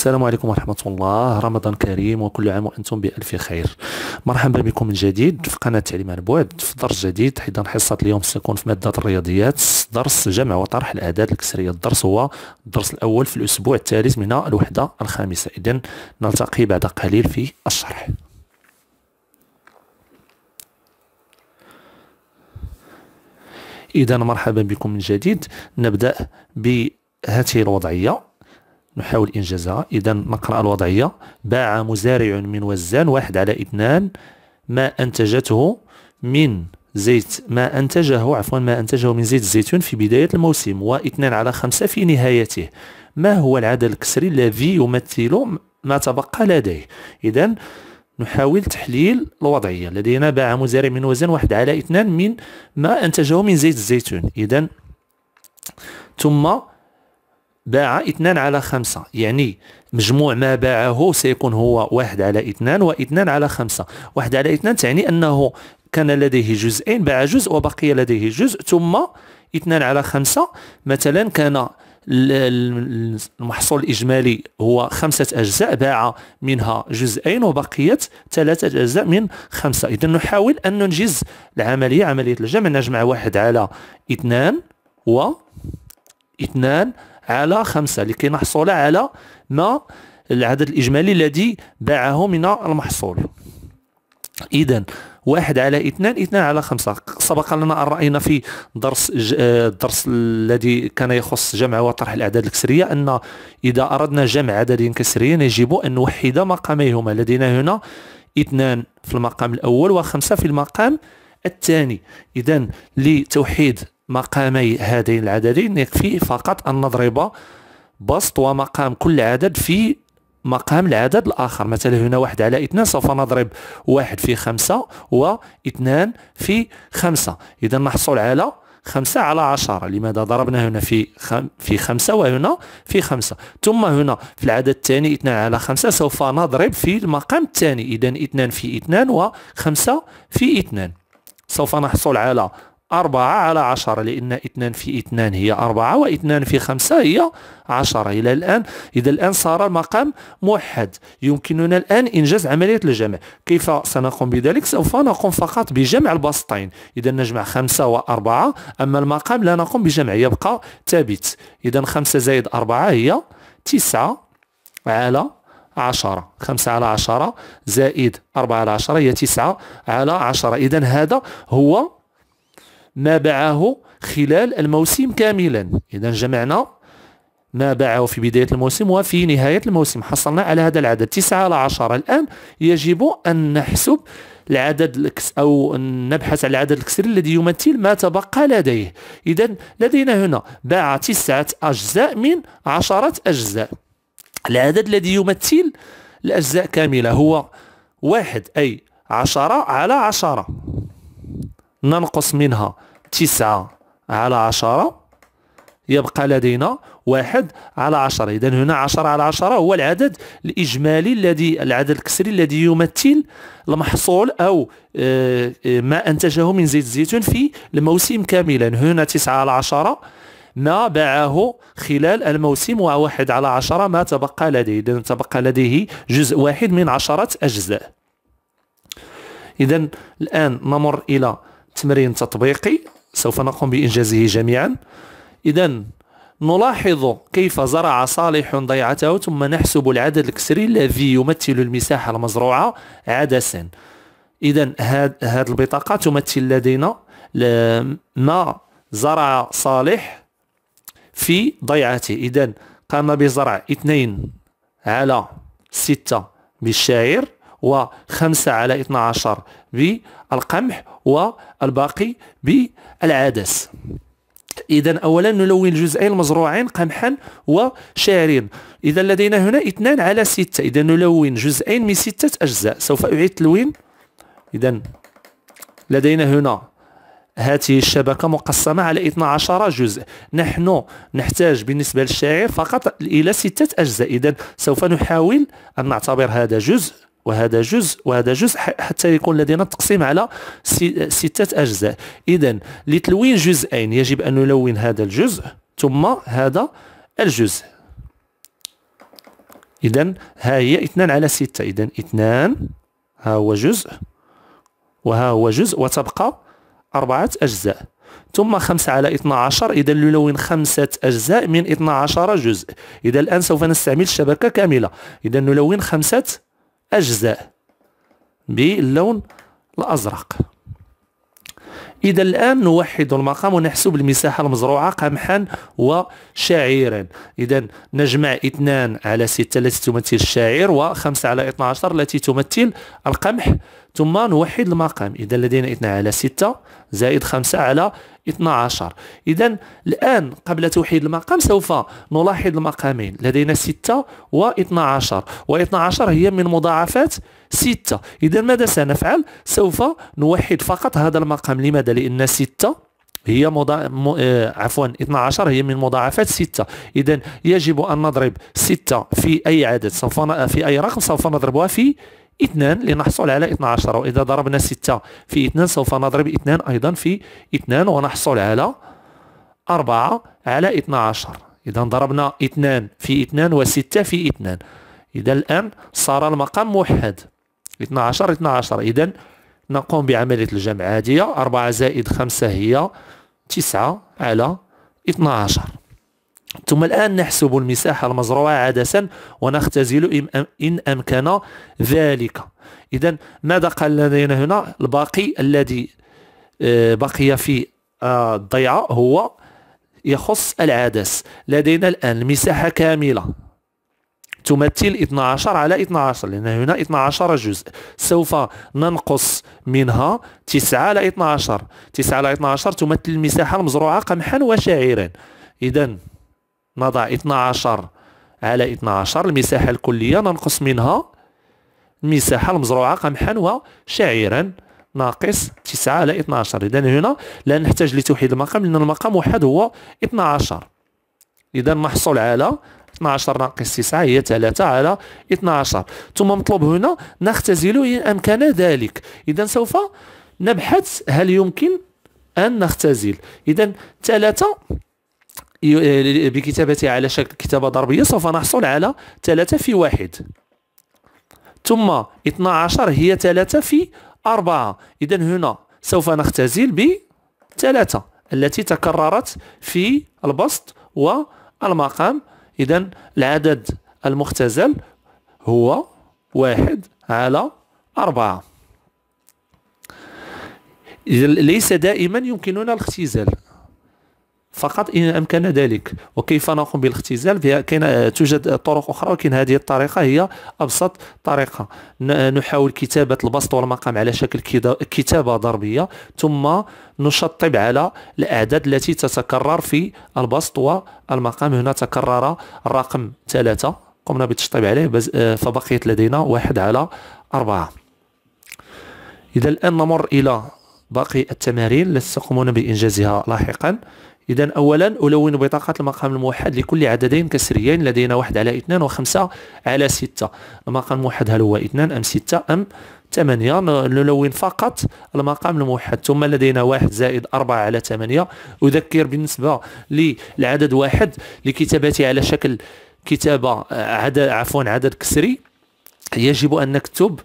السلام عليكم ورحمة الله رمضان كريم وكل عام وأنتم بألف خير مرحبا بكم من جديد في قناة تعليم عن بعد في درس جديد حيث حصة اليوم ستكون في مادة الرياضيات درس جمع وطرح الأعداد الكسرية الدرس هو الدرس الأول في الأسبوع الثالث من الوحدة الخامسة إذن نلتقي بعد قليل في الشرح إذا مرحبا بكم من جديد نبدأ بهذه الوضعية نحاول إنجازها إذا نقرأ الوضعية باع مزارع من وزان واحد على اثنان ما أنتجته من زيت ما أنتجه عفوا ما أنتجه من زيت الزيتون في بداية الموسم واثنان على خمسة في نهايته ما هو العدد الكسري الذي يمثل ما تبقى لديه إذا نحاول تحليل الوضعية لدينا باع مزارع من وزن واحد على اثنان من ما أنتجه من زيت الزيتون إذا ثم باع اثنان على خمسة يعني مجموع ما باعه سيكون هو واحد على اثنان واثنان على خمسة واحد على اثنان تعني أنه كان لديه جزئين باع جزء وبقي لديه جزء ثم اثنان على خمسة مثلا كان المحصول الإجمالي هو خمسة أجزاء باع منها جزئين وبقيت ثلاثة أجزاء من خمسة إذا نحاول أن ننجز العملية عملية الجمع نجمع واحد على اثنان و اثنان على خمسة لكي نحصل على ما العدد الإجمالي الذي باعه من المحصول إذا واحد على اثنان اثنان على خمسة سبق لنا أن رأينا في درس آه، الدرس الذي كان يخص جمع وطرح الأعداد الكسرية أن إذا أردنا جمع عدد كسري يجب أن نوحد مقاميهما لدينا هنا اثنان في المقام الأول وخمسة في المقام الثاني إذا لتوحيد مقامي هذين العددين يكفي فقط أن نضرب بسط ومقام كل عدد في مقام العدد الآخر مثلا هنا واحد على اثنان سوف نضرب واحد في خمسة واثنان في خمسة إذا نحصل على خمسة على عشرة لماذا ضربنا هنا في خم في خمسة وهنا في خمسة ثم هنا في العدد الثاني اثنان على خمسة سوف نضرب في المقام الثاني إذا اثنان في اثنان وخمسة في اثنان سوف نحصل على أربعة على عشرة لأن اثنان في اثنان هي أربعة واثنان في خمسة هي عشرة إلى الآن إذا الآن صار المقام موحد يمكننا الآن إنجاز عملية الجمع كيف سنقوم بذلك سوف نقوم فقط بجمع البسطين إذا نجمع خمسة وأربعة أما المقام لا نقوم بجمع يبقى ثابت إذا خمسة زائد أربعة هي تسعة على عشرة خمسة على عشرة زائد أربعة على عشرة هي تسعة على عشرة إذا هذا هو ما باعه خلال الموسم كاملا إذا جمعنا ما باعه في بداية الموسم وفي نهاية الموسم حصلنا على هذا العدد 9 على 10 الآن يجب أن نحسب العدد الكس أو نبحث على العدد الكسري الذي يمثل ما تبقى لديه إذا لدينا هنا باع تسعة أجزاء من عشرة أجزاء العدد الذي يمثل الأجزاء كاملة هو واحد أي عشرة على عشرة ننقص منها تسعة على عشرة يبقى لدينا واحد على عشرة إذا هنا عشرة على عشرة هو العدد الإجمالي الذي العدد الكسري الذي يمثل المحصول أو آه، آه، ما أنتجه من زيت الزيتون في الموسم كاملا هنا تسعة على عشرة ما باعه خلال الموسم وواحد على عشرة ما تبقى لديه إذا تبقى لديه جزء واحد من عشرة أجزاء إذا الآن نمر إلى تمرين تطبيقي سوف نقوم بإنجازه جميعا إذا نلاحظ كيف زرع صالح ضيعته ثم نحسب العدد الكسري الذي يمثل المساحة المزروعة عدسا إذا هذه البطاقة تمثل لدينا ما زرع صالح في ضيعته إذا قام بزرع اثنين على ستة بالشعير وخمسة على 12 بالقمح والباقي بالعدس إذا أولا نلون الجزئين المزروعين قمحا وشعرين إذا لدينا هنا اثنان على ستة إذا نلون جزئين من ستة أجزاء سوف أعيد تلوين إذا لدينا هنا هذه الشبكة مقسمة على 12 جزء نحن نحتاج بالنسبة للشعير فقط إلى ستة أجزاء إذا سوف نحاول أن نعتبر هذا جزء وهذا جزء وهذا جزء حتى يكون لدينا التقسيم على ستة أجزاء إذا لتلوين جزئين يجب أن نلون هذا الجزء ثم هذا الجزء إذا ها هي اثنان على ستة إذا اثنان ها هو جزء وها هو جزء وتبقى أربعة أجزاء ثم خمسة على عشر إذا نلون خمسة أجزاء من عشر جزء إذا الآن سوف نستعمل الشبكة كاملة إذا نلون خمسة أجزاء باللون الأزرق إذا الآن نوحد المقام ونحسب المساحة المزروعة قمحا وشعيرا إذا نجمع 2 على 6 التي تمثل الشعير و5 على 12 التي تمثل القمح ثم نوحد المقام إذا لدينا 2 على 6 زائد 5 على 12 إذا الآن قبل توحيد المقام سوف نلاحظ المقامين لدينا 6 و 12 و 12 هي من مضاعفات 6 إذا ماذا سنفعل؟ سوف نوحد فقط هذا المقام لماذا؟ لأن 6 هي مضا... م... آه... عفوا 12 هي من مضاعفات 6 اذا يجب ان نضرب 6 في اي عدد سوف في اي رقم سوف نضربها في 2 لنحصل على 12 وإذا ضربنا 6 في 2 سوف نضرب 2 أيضا في 2 ونحصل على 4 على 12 إذا ضربنا 2 في 2 و6 في 2 إذا الآن صار المقام موحد 12 12 إذا نقوم بعملية الجمع عادية 4 زائد 5 هي 9 على 12 ثم الآن نحسب المساحة المزروعة عدسا ونختزل إن أمكن ذلك إذا ماذا قال لدينا هنا الباقي الذي آه، بقي في آه، الضيعة هو يخص العدس لدينا الآن المساحة كاملة تمثل 12 على 12 لأن هنا 12 جزء سوف ننقص منها 9 على 12 9 على 12 تمثل المساحة المزروعة قمحا وشعيرا إذا نضع 12 على 12 المساحة الكلية ننقص منها المساحة المزروعة قمحا وشعيرا ناقص 9 على 12 إذا هنا لا نحتاج لتوحيد المقام لأن المقام واحد هو 12 إذا نحصل على 12 ناقص 9 هي 3 على 12 ثم مطلوب هنا نختزل إن أمكن ذلك إذا سوف نبحث هل يمكن أن نختزل إذا 3 آه، بكتابتها على شكل كتابة ضربية سوف نحصل على 3 في 1 ثم 12 هي 3 في 4 إذا هنا سوف نختزل ب 3 التي تكررت في البسط والمقام إذا العدد المختزل هو 1 على 4 إذا ليس دائما يمكننا الاختزال فقط إن أمكن ذلك وكيف نقوم بالاختزال فيها كاين آه، توجد طرق أخرى ولكن هذه الطريقة هي أبسط طريقة نحاول كتابة البسط والمقام على شكل كتابة ضربية ثم نشطب على الأعداد التي تتكرر في البسط والمقام هنا تكرر الرقم ثلاثة قمنا بالتشطيب عليه آه، فبقيت لدينا واحد على أربعة إذا الآن نمر إلى باقي التمارين التي ستقومون بإنجازها لاحقا إذا أولا ألون بطاقة المقام الموحد لكل عددين كسريين لدينا واحد على اثنان وخمسة على ستة المقام الموحد هل هو اثنان أم ستة أم ثمانية نلون فقط المقام الموحد ثم لدينا واحد زائد أربعة على ثمانية أذكر بالنسبة للعدد واحد لكتابته على شكل كتابة عدد عفوا عدد كسري يجب أن نكتب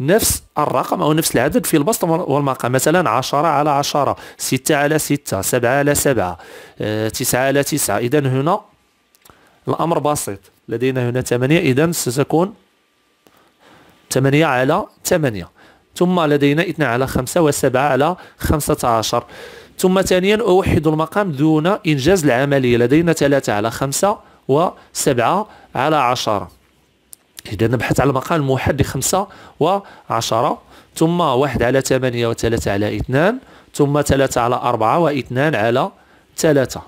نفس الرقم أو نفس العدد في البسط والمقام مثلا 10 على 10 6 على 6 7 على 7 9 آه، على 9 إذا هنا الأمر بسيط لدينا هنا 8 إذا ستكون 8 على 8 ثم لدينا 2 على 5 و7 على 15 ثم ثانيا أوحد المقام دون إنجاز العملية لدينا 3 على 5 و7 على 10 إذا نبحث على مقال موحد لخمسة وعشرة ثم واحد على ثمانية وثلاثة على اثنان ثم ثلاثة على أربعة واثنان على ثلاثة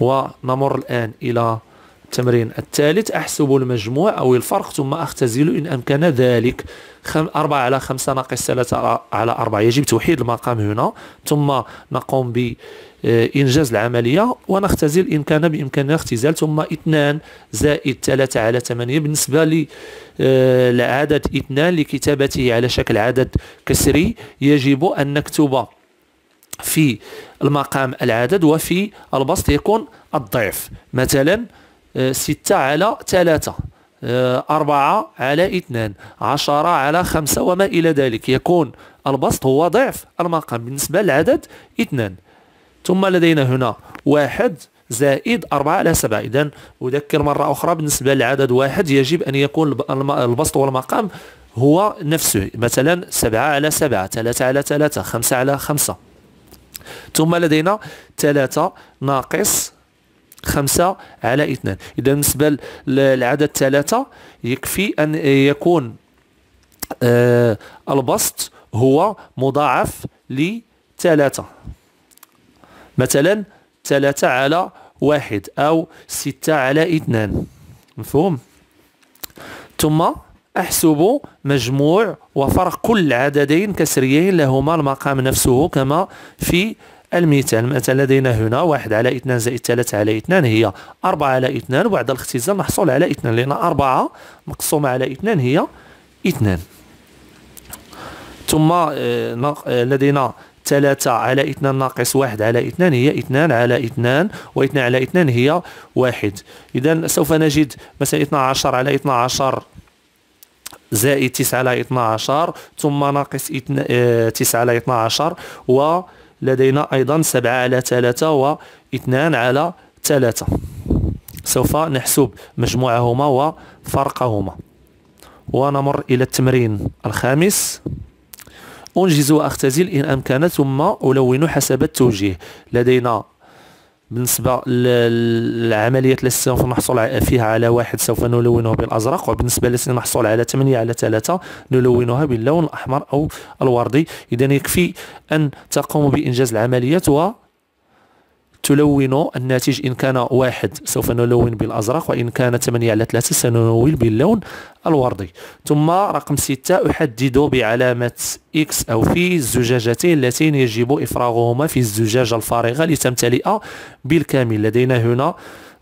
ونمر الآن إلى التمرين الثالث أحسب المجموع أو الفرق ثم أختزل إن أمكن ذلك خم... أربعة على خمسة ناقص ثلاثة على أربعة يجب توحيد المقام هنا ثم نقوم ب آه، إنجاز العملية ونختزل إن كان بإمكاننا اختزال ثم 2 زائد 3 على 8 بالنسبة آه، لعدد 2 لكتابته على شكل عدد كسري يجب أن نكتب في المقام العدد وفي البسط يكون الضعف مثلا 6 آه، على 3 أربعة على اثنان عشرة على خمسة وما إلى ذلك يكون البسط هو ضعف المقام بالنسبة للعدد اثنان ثم لدينا هنا واحد زائد أربعة على سبعة إذا أذكر مرة أخرى بالنسبة للعدد واحد يجب أن يكون البسط والمقام هو نفسه مثلا سبعة على سبعة ثلاثة على ثلاثة خمسة على خمسة ثم لدينا ثلاثة ناقص خمسة على اثنان إذا بالنسبة للعدد ثلاثة يكفي أن يكون آه، البسط هو مضاعف لثلاثة مثلا ثلاثة على واحد أو ستة على اثنان مفهوم ثم أحسب مجموع وفرق كل عددين كسريين لهما المقام نفسه كما في المثال مثلا لدينا هنا واحد على اثنان زائد ثلاثة على اثنان هي أربعة على اثنان وبعد الاختزال نحصل على اثنان لأن أربعة مقسومة على اثنان هي اثنان ثم آه، آه، لدينا 3 على 2 ناقص 1 على 2 هي 2 على 2 و2 على 2 هي 1 إذا سوف نجد مثلا 12 على 12 زائد 9 على 12 ثم ناقص 9 آه، على 12 ولدينا أيضا 7 على 3 و 2 على 3 سوف نحسب مجموعهما وفرقهما ونمر إلى التمرين الخامس أنجز وأختزل إن أمكن ثم ألون حسب التوجيه لدينا بالنسبة للعملية التي سوف نحصل فيها على واحد سوف نلونه بالأزرق وبالنسبة التي نحصل على 8 على 3 نلونها باللون الأحمر أو الوردي إذا يكفي أن تقوم بإنجاز العمليات و تلون الناتج إن كان واحد سوف نلون بالأزرق وإن كان 8 على 3 سنلون باللون الوردي ثم رقم 6 أحدد بعلامة إكس أو في الزجاجتين اللتين يجب إفراغهما في الزجاجة الفارغة لتمتلئ بالكامل لدينا هنا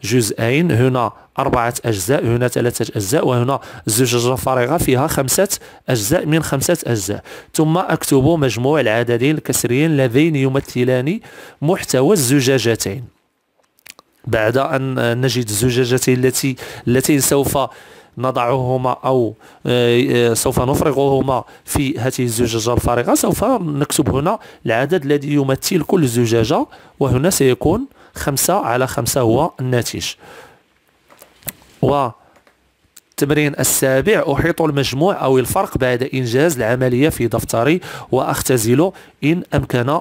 جزئين هنا أربعة أجزاء هنا ثلاثة أجزاء وهنا زجاجة فارغة فيها خمسة أجزاء من خمسة أجزاء ثم أكتب مجموع العددين الكسريين اللذين يمثلان محتوى الزجاجتين بعد أن نجد الزجاجتين التي التي سوف نضعهما او آه، آه، سوف نفرغهما في هذه الزجاجه الفارغه سوف نكتب هنا العدد الذي يمثل كل زجاجه وهنا سيكون خمسة على خمسة هو الناتج و التمرين السابع أحيط المجموع أو الفرق بعد إنجاز العملية في دفتري وأختزل إن أمكن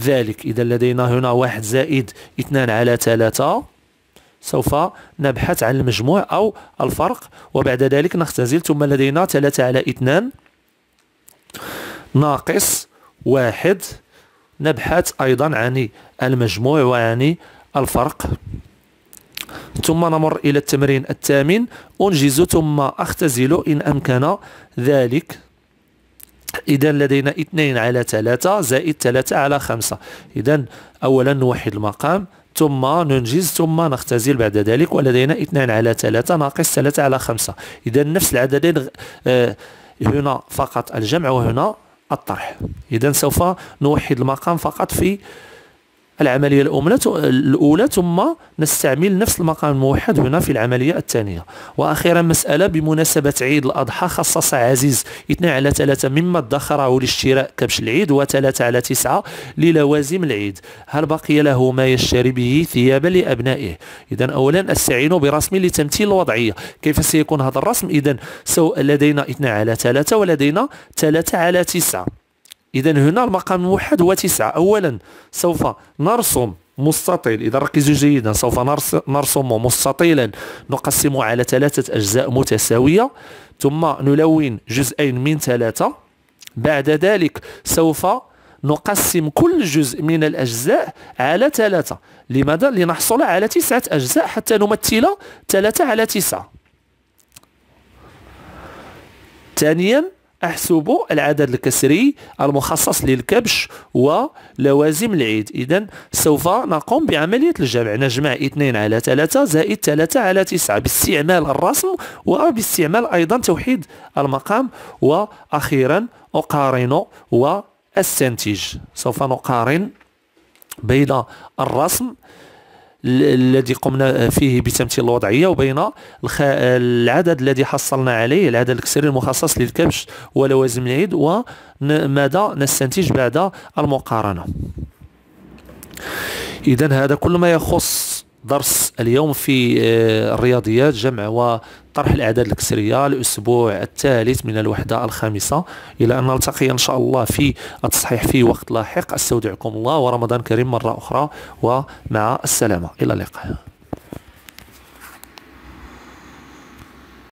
ذلك إذا لدينا هنا واحد زائد اثنان على ثلاثة سوف نبحث عن المجموع أو الفرق وبعد ذلك نختزل ثم لدينا ثلاثة على اثنان ناقص واحد نبحث أيضا عن المجموع وعن الفرق ثم نمر إلى التمرين الثامن أنجز ثم أختزل إن أمكن ذلك إذا لدينا اثنين على ثلاثة زائد ثلاثة على خمسة إذا أولا نوحد المقام ثم ننجز ثم نختزل بعد ذلك ولدينا 2 على ثلاثة ناقص ثلاثة على خمسة إذا نفس العددين آه، هنا فقط الجمع وهنا الطرح إذا سوف نوحد المقام فقط في العملية الأولى ثم نستعمل نفس المقام الموحد هنا في العملية الثانية وأخيرا مسألة بمناسبة عيد الأضحى خصص عزيز 2 على 3 مما ادخره لاشتراء كبش العيد و3 على 9 للوازم العيد هل بقي له ما يشتري به ثيابا لأبنائه إذا أولا أستعين برسم لتمثيل الوضعية كيف سيكون هذا الرسم إذا سو لدينا 2 على 3 ولدينا 3 على 9 اذا هنا المقام الموحد هو تسعة اولا سوف نرسم مستطيل اذا ركزوا جيدا سوف نرسم مستطيلا نقسم على ثلاثة اجزاء متساوية ثم نلون جزئين من ثلاثة بعد ذلك سوف نقسم كل جزء من الأجزاء على ثلاثة لماذا؟ لنحصل على تسعة أجزاء حتى نمثل ثلاثة على تسعة ثانيا احسب العدد الكسري المخصص للكبش ولوازم العيد اذا سوف نقوم بعمليه الجمع نجمع 2 على 3 زائد 3 على 9 باستعمال الرسم وباستعمال ايضا توحيد المقام واخيرا اقارن واستنتج سوف نقارن بين الرسم الذي قمنا فيه بتمثيل الوضعية وبين العدد الذي حصلنا عليه العدد الكسري المخصص للكبش ولوازم العيد وماذا نستنتج بعد المقارنة إذا هذا كل ما يخص درس اليوم في آه، الرياضيات جمع وطرح الأعداد الكسرية الأسبوع الثالث من الوحدة الخامسة إلى أن نلتقي إن شاء الله في التصحيح في وقت لاحق أستودعكم الله ورمضان كريم مرة أخرى ومع السلامة إلى اللقاء